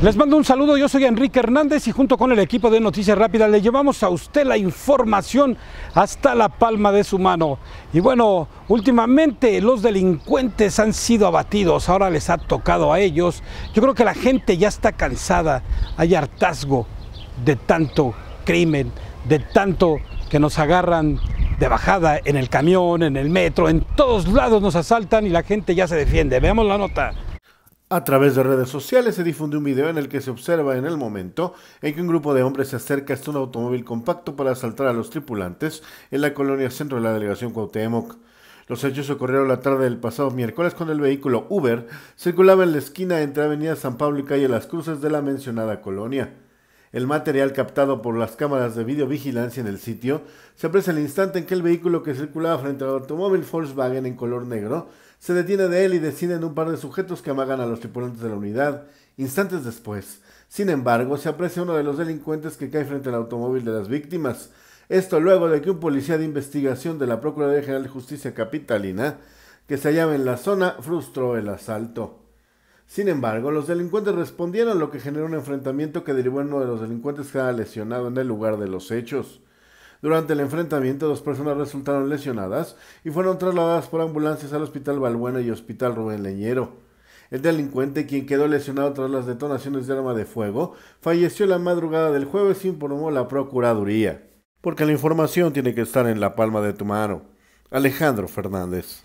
Les mando un saludo, yo soy Enrique Hernández y junto con el equipo de Noticias Rápidas le llevamos a usted la información hasta la palma de su mano. Y bueno, últimamente los delincuentes han sido abatidos, ahora les ha tocado a ellos. Yo creo que la gente ya está cansada, hay hartazgo de tanto crimen, de tanto que nos agarran de bajada en el camión, en el metro, en todos lados nos asaltan y la gente ya se defiende. Veamos la nota. A través de redes sociales se difunde un video en el que se observa en el momento en que un grupo de hombres se acerca hasta un automóvil compacto para asaltar a los tripulantes en la colonia centro de la delegación Cuauhtémoc. Los hechos ocurrieron la tarde del pasado miércoles cuando el vehículo Uber circulaba en la esquina entre Avenida San Pablo y Calle Las Cruces de la mencionada colonia. El material captado por las cámaras de videovigilancia en el sitio se aprecia el instante en que el vehículo que circulaba frente al automóvil Volkswagen en color negro se detiene de él y en un par de sujetos que amagan a los tripulantes de la unidad instantes después. Sin embargo, se aprecia uno de los delincuentes que cae frente al automóvil de las víctimas. Esto luego de que un policía de investigación de la Procuraduría General de Justicia Capitalina, que se hallaba en la zona, frustró el asalto. Sin embargo, los delincuentes respondieron, lo que generó un enfrentamiento que derivó en uno de los delincuentes quedara lesionado en el lugar de los hechos. Durante el enfrentamiento, dos personas resultaron lesionadas y fueron trasladadas por ambulancias al Hospital Balbuena y Hospital Rubén Leñero. El delincuente, quien quedó lesionado tras las detonaciones de arma de fuego, falleció la madrugada del jueves, informó la Procuraduría. Porque la información tiene que estar en la palma de tu mano. Alejandro Fernández.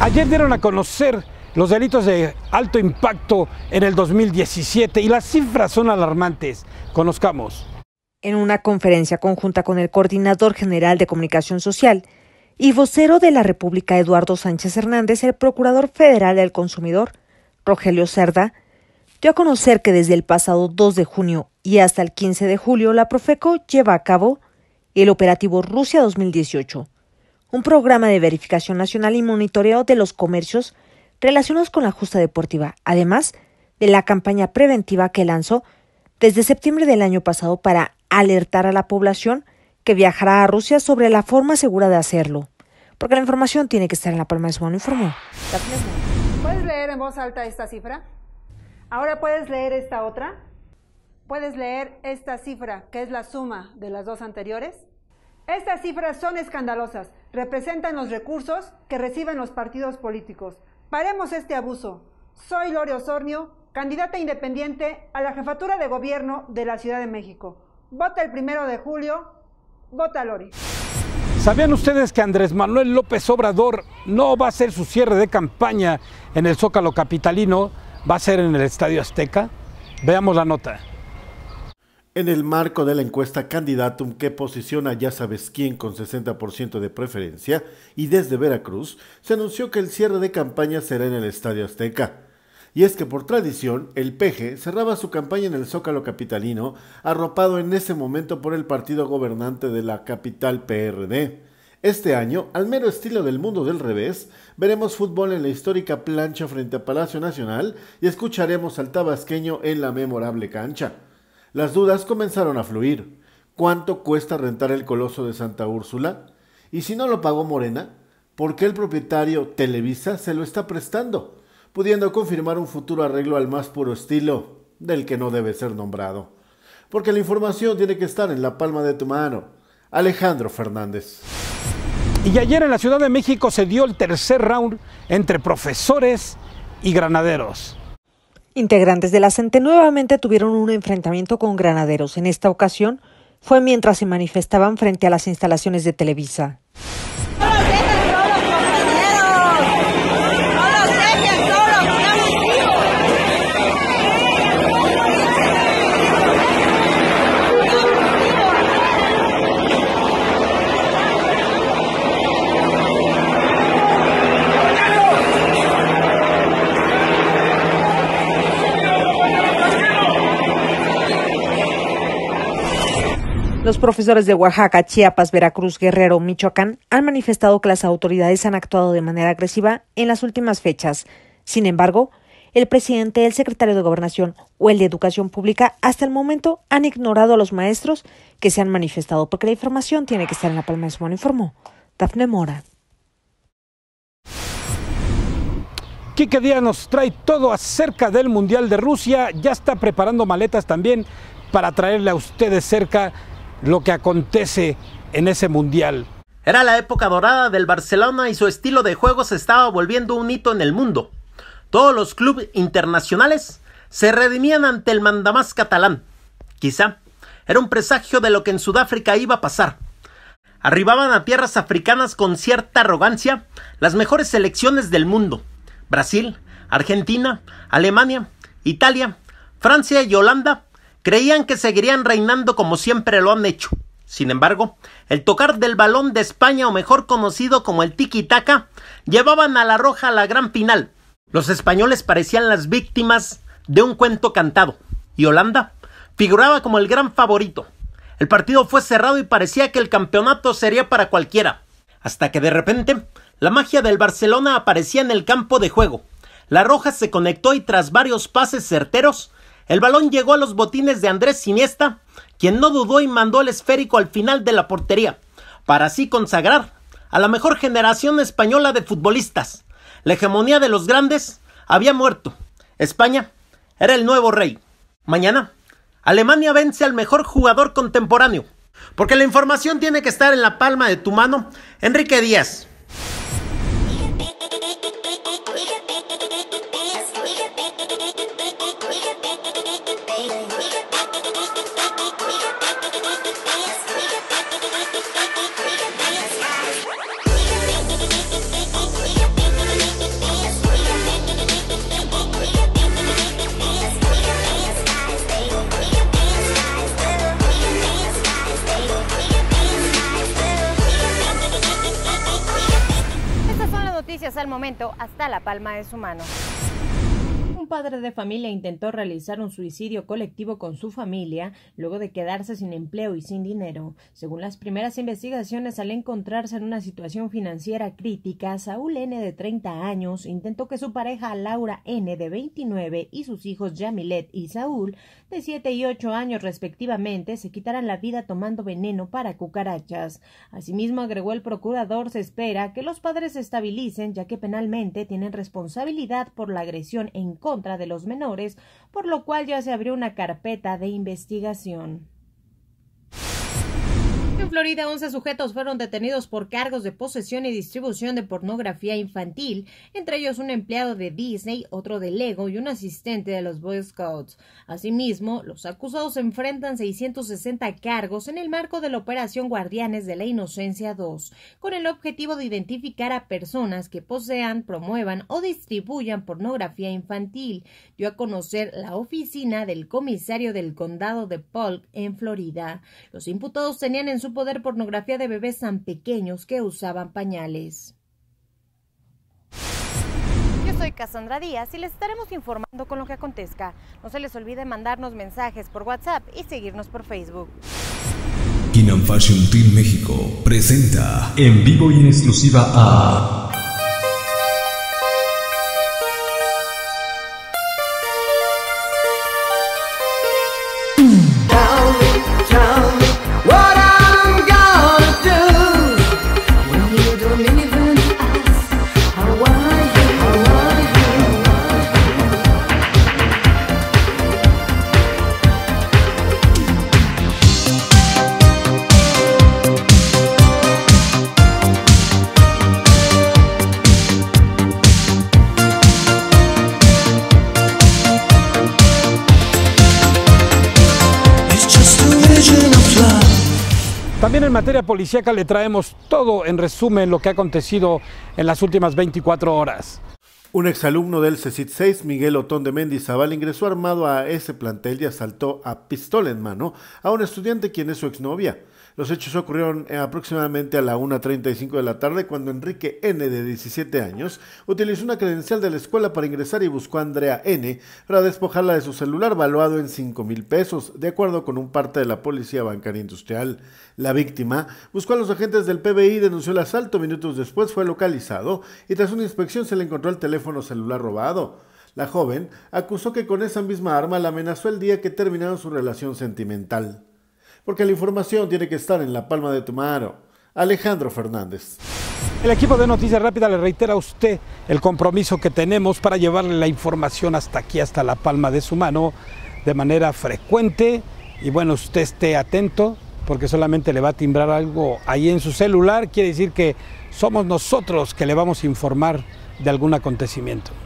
Ayer dieron a conocer los delitos de alto impacto en el 2017 y las cifras son alarmantes. Conozcamos. En una conferencia conjunta con el coordinador general de comunicación social y vocero de la República Eduardo Sánchez Hernández, el procurador federal del consumidor, Rogelio Cerda, dio a conocer que desde el pasado 2 de junio y hasta el 15 de julio la Profeco lleva a cabo el operativo Rusia 2018, un programa de verificación nacional y monitoreo de los comercios relacionados con la justa deportiva, además de la campaña preventiva que lanzó desde septiembre del año pasado para alertar a la población que viajará a Rusia sobre la forma segura de hacerlo. Porque la información tiene que estar en la palma de su mano, informó. ¿Puedes leer en voz alta esta cifra? Ahora puedes leer esta otra. ¿Puedes leer esta cifra, que es la suma de las dos anteriores? Estas cifras son escandalosas, representan los recursos que reciben los partidos políticos, Paremos este abuso. Soy Lore Osornio, candidata independiente a la jefatura de gobierno de la Ciudad de México. Vota el primero de julio, vota Lori. ¿Sabían ustedes que Andrés Manuel López Obrador no va a hacer su cierre de campaña en el Zócalo Capitalino? ¿Va a ser en el Estadio Azteca? Veamos la nota. En el marco de la encuesta Candidatum que posiciona ya sabes quién con 60% de preferencia y desde Veracruz, se anunció que el cierre de campaña será en el Estadio Azteca. Y es que por tradición, el PG cerraba su campaña en el Zócalo Capitalino, arropado en ese momento por el partido gobernante de la capital PRD. Este año, al mero estilo del mundo del revés, veremos fútbol en la histórica plancha frente a Palacio Nacional y escucharemos al tabasqueño en la memorable cancha. Las dudas comenzaron a fluir. ¿Cuánto cuesta rentar el Coloso de Santa Úrsula? Y si no lo pagó Morena, ¿por qué el propietario Televisa se lo está prestando? Pudiendo confirmar un futuro arreglo al más puro estilo del que no debe ser nombrado. Porque la información tiene que estar en la palma de tu mano. Alejandro Fernández. Y ayer en la Ciudad de México se dio el tercer round entre profesores y granaderos. Integrantes de la nuevamente tuvieron un enfrentamiento con granaderos. En esta ocasión fue mientras se manifestaban frente a las instalaciones de Televisa. Los profesores de Oaxaca, Chiapas, Veracruz, Guerrero, Michoacán han manifestado que las autoridades han actuado de manera agresiva en las últimas fechas. Sin embargo, el presidente, el secretario de Gobernación o el de Educación Pública hasta el momento han ignorado a los maestros que se han manifestado porque la información tiene que estar en la palma de su mano, informó Dafne Mora. Quique Díaz nos trae todo acerca del Mundial de Rusia, ya está preparando maletas también para traerle a ustedes cerca lo que acontece en ese mundial. Era la época dorada del Barcelona y su estilo de juego se estaba volviendo un hito en el mundo. Todos los clubes internacionales se redimían ante el mandamás catalán. Quizá era un presagio de lo que en Sudáfrica iba a pasar. Arribaban a tierras africanas con cierta arrogancia las mejores selecciones del mundo. Brasil, Argentina, Alemania, Italia, Francia y Holanda Creían que seguirían reinando como siempre lo han hecho. Sin embargo, el tocar del balón de España, o mejor conocido como el tiki-taka, llevaban a la roja a la gran final. Los españoles parecían las víctimas de un cuento cantado, y Holanda figuraba como el gran favorito. El partido fue cerrado y parecía que el campeonato sería para cualquiera, hasta que de repente la magia del Barcelona aparecía en el campo de juego. La Roja se conectó y tras varios pases certeros el balón llegó a los botines de Andrés Siniesta, quien no dudó y mandó el esférico al final de la portería, para así consagrar a la mejor generación española de futbolistas. La hegemonía de los grandes había muerto. España era el nuevo rey. Mañana, Alemania vence al mejor jugador contemporáneo. Porque la información tiene que estar en la palma de tu mano, Enrique Díaz. hasta la palma de su mano padre de familia intentó realizar un suicidio colectivo con su familia luego de quedarse sin empleo y sin dinero. Según las primeras investigaciones, al encontrarse en una situación financiera crítica, Saúl N. de 30 años intentó que su pareja Laura N. de 29 y sus hijos Jamilet y Saúl de 7 y 8 años respectivamente se quitaran la vida tomando veneno para cucarachas. Asimismo, agregó el procurador, se espera que los padres se estabilicen ya que penalmente tienen responsabilidad por la agresión en contra de los menores, por lo cual ya se abrió una carpeta de investigación en Florida, 11 sujetos fueron detenidos por cargos de posesión y distribución de pornografía infantil, entre ellos un empleado de Disney, otro de Lego y un asistente de los Boy Scouts. Asimismo, los acusados enfrentan 660 cargos en el marco de la Operación Guardianes de la Inocencia 2, con el objetivo de identificar a personas que posean, promuevan o distribuyan pornografía infantil, dio a conocer la oficina del comisario del condado de Polk en Florida. Los imputados tenían en su poder pornografía de bebés tan pequeños que usaban pañales. Yo soy Cassandra Díaz y les estaremos informando con lo que acontezca. No se les olvide mandarnos mensajes por WhatsApp y seguirnos por Facebook. Kinan Fashion Team México presenta en vivo y en exclusiva a en materia policíaca le traemos todo en resumen lo que ha acontecido en las últimas 24 horas. Un exalumno del CECIT 6, Miguel Otón de Mendizábal, ingresó armado a ese plantel y asaltó a pistola en mano a un estudiante quien es su exnovia. Los hechos ocurrieron eh, aproximadamente a la 1.35 de la tarde cuando Enrique N, de 17 años, utilizó una credencial de la escuela para ingresar y buscó a Andrea N para despojarla de su celular valuado en 5 mil pesos, de acuerdo con un parte de la Policía Bancaria Industrial. La víctima buscó a los agentes del PBI, y denunció el asalto, minutos después fue localizado y tras una inspección se le encontró el teléfono celular robado. La joven acusó que con esa misma arma la amenazó el día que terminaron su relación sentimental porque la información tiene que estar en la palma de tu mano. Alejandro Fernández. El equipo de Noticias Rápidas le reitera a usted el compromiso que tenemos para llevarle la información hasta aquí, hasta la palma de su mano, de manera frecuente. Y bueno, usted esté atento porque solamente le va a timbrar algo ahí en su celular. Quiere decir que somos nosotros que le vamos a informar de algún acontecimiento.